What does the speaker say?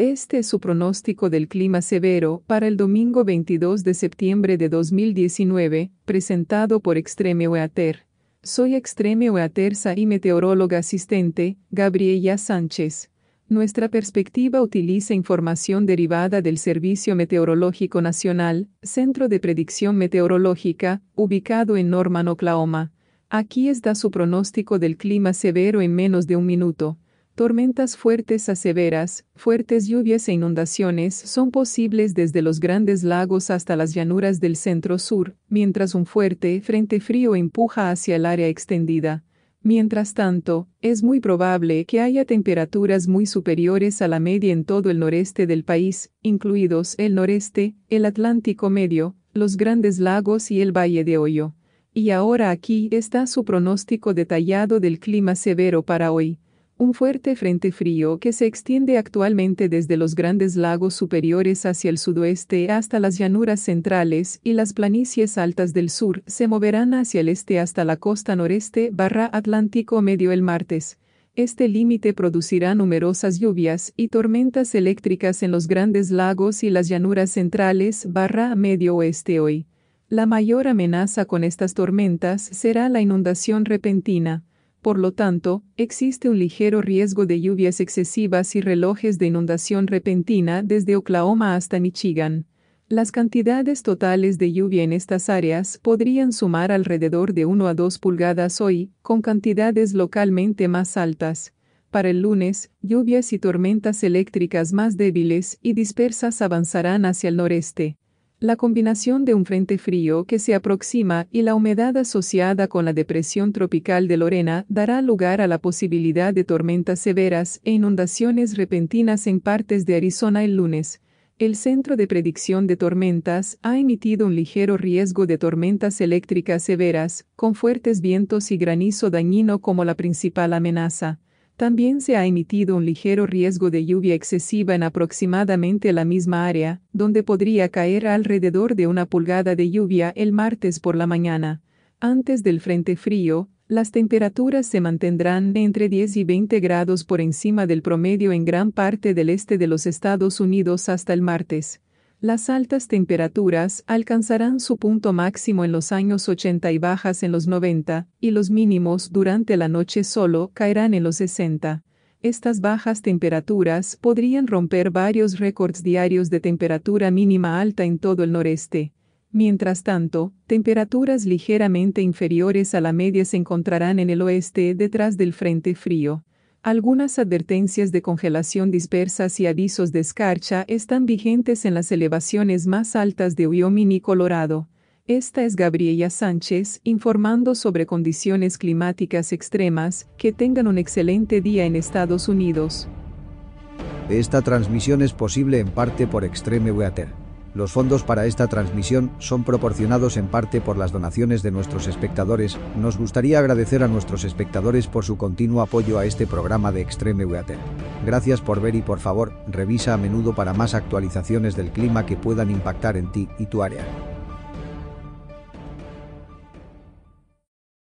Este es su pronóstico del clima severo para el domingo 22 de septiembre de 2019, presentado por Extreme Weather. Soy Extreme Weatherza y meteoróloga asistente, Gabriela Sánchez. Nuestra perspectiva utiliza información derivada del Servicio Meteorológico Nacional, Centro de Predicción Meteorológica, ubicado en Norman, Oklahoma. Aquí está su pronóstico del clima severo en menos de un minuto. Tormentas fuertes a severas, fuertes lluvias e inundaciones son posibles desde los grandes lagos hasta las llanuras del centro-sur, mientras un fuerte frente frío empuja hacia el área extendida. Mientras tanto, es muy probable que haya temperaturas muy superiores a la media en todo el noreste del país, incluidos el noreste, el Atlántico Medio, los grandes lagos y el Valle de Hoyo. Y ahora aquí está su pronóstico detallado del clima severo para hoy un fuerte frente frío que se extiende actualmente desde los grandes lagos superiores hacia el sudoeste hasta las llanuras centrales y las planicies altas del sur se moverán hacia el este hasta la costa noreste barra Atlántico medio el martes. Este límite producirá numerosas lluvias y tormentas eléctricas en los grandes lagos y las llanuras centrales barra medio oeste hoy. La mayor amenaza con estas tormentas será la inundación repentina por lo tanto, existe un ligero riesgo de lluvias excesivas y relojes de inundación repentina desde Oklahoma hasta Michigan. Las cantidades totales de lluvia en estas áreas podrían sumar alrededor de 1 a 2 pulgadas hoy, con cantidades localmente más altas. Para el lunes, lluvias y tormentas eléctricas más débiles y dispersas avanzarán hacia el noreste. La combinación de un frente frío que se aproxima y la humedad asociada con la depresión tropical de Lorena dará lugar a la posibilidad de tormentas severas e inundaciones repentinas en partes de Arizona el lunes. El Centro de Predicción de Tormentas ha emitido un ligero riesgo de tormentas eléctricas severas, con fuertes vientos y granizo dañino como la principal amenaza. También se ha emitido un ligero riesgo de lluvia excesiva en aproximadamente la misma área, donde podría caer alrededor de una pulgada de lluvia el martes por la mañana. Antes del frente frío, las temperaturas se mantendrán entre 10 y 20 grados por encima del promedio en gran parte del este de los Estados Unidos hasta el martes. Las altas temperaturas alcanzarán su punto máximo en los años 80 y bajas en los 90, y los mínimos durante la noche solo caerán en los 60. Estas bajas temperaturas podrían romper varios récords diarios de temperatura mínima alta en todo el noreste. Mientras tanto, temperaturas ligeramente inferiores a la media se encontrarán en el oeste detrás del Frente Frío. Algunas advertencias de congelación dispersas y avisos de escarcha están vigentes en las elevaciones más altas de Wyoming y Colorado. Esta es Gabriela Sánchez informando sobre condiciones climáticas extremas. Que tengan un excelente día en Estados Unidos. Esta transmisión es posible en parte por Extreme Weather. Los fondos para esta transmisión son proporcionados en parte por las donaciones de nuestros espectadores. Nos gustaría agradecer a nuestros espectadores por su continuo apoyo a este programa de Extreme Weather. Gracias por ver y por favor, revisa a menudo para más actualizaciones del clima que puedan impactar en ti y tu área.